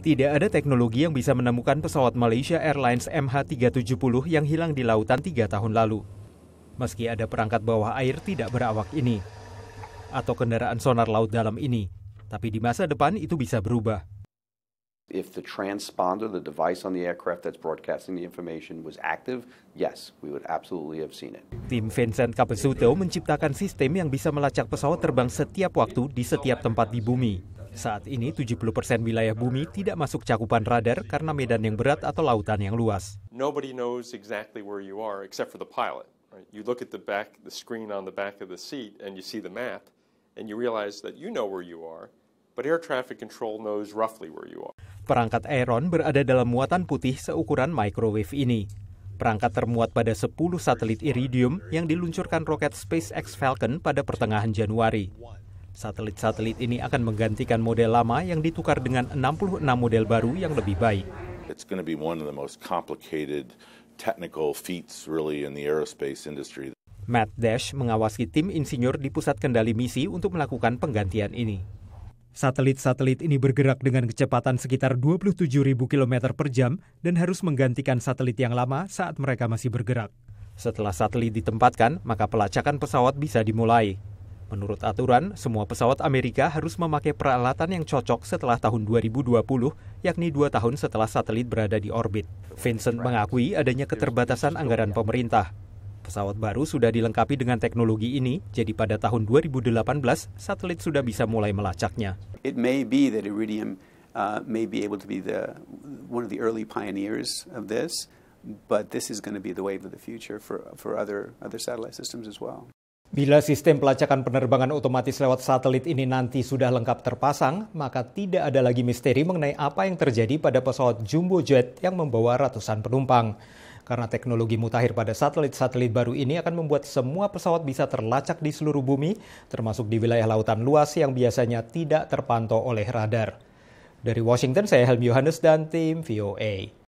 Tidak ada teknologi yang bisa menemukan pesawat Malaysia Airlines MH370 yang hilang di lautan tiga tahun lalu. Meski ada perangkat bawah air tidak berawak ini, atau kendaraan sonar laut dalam ini, tapi di masa depan itu bisa berubah. If the transponder, the device on the aircraft that's broadcasting the information was active, yes, we would absolutely have seen it. Tim Vincent Capesuto menciptakan sistem yang bisa melacak pesawat terbang setiap waktu di setiap tempat di bumi. Saat ini 70 persen wilayah bumi tidak masuk cakupan radar karena medan yang berat atau lautan yang luas. Nobody knows exactly where you are except for the pilot. You look at the back, the screen on the back of the seat, and you see the map, and you realize that you know where you are, but air traffic control knows roughly where you are. Perangkat Aeron berada dalam muatan putih seukuran microwave ini. Perangkat termuat pada 10 satelit Iridium yang diluncurkan roket SpaceX Falcon pada pertengahan Januari. Satelit-satelit ini akan menggantikan model lama yang ditukar dengan 66 model baru yang lebih baik. It's going to be one of the most complicated technical feats really in the aerospace industry. Matt Dash mengawasi tim insinyur di pusat kendali misi untuk melakukan penggantian ini. Satelit-satelit ini bergerak dengan kecepatan sekitar 27.000 km per jam dan harus menggantikan satelit yang lama saat mereka masih bergerak. Setelah satelit ditempatkan, maka pelacakan pesawat bisa dimulai. Menurut aturan, semua pesawat Amerika harus memakai peralatan yang cocok setelah tahun 2020, yakni dua tahun setelah satelit berada di orbit. Vincent mengakui adanya keterbatasan anggaran pemerintah. Pesawat baru sudah dilengkapi dengan teknologi ini, jadi pada tahun 2018 satelit sudah bisa mulai melacaknya. It may be that Iridium uh, may be able to be the one of the early pioneers of this, but this is going to be the wave of the future for for other other satellite systems as well. Bila sistem pelacakan penerbangan otomatis lewat satelit ini nanti sudah lengkap terpasang, maka tidak ada lagi misteri mengenai apa yang terjadi pada pesawat jumbo jet yang membawa ratusan penumpang. Karena teknologi mutakhir pada satelit-satelit baru ini akan membuat semua pesawat bisa terlacak di seluruh bumi, termasuk di wilayah lautan luas yang biasanya tidak terpantau oleh radar. Dari Washington, saya Helmi Yohanes dan tim VOA.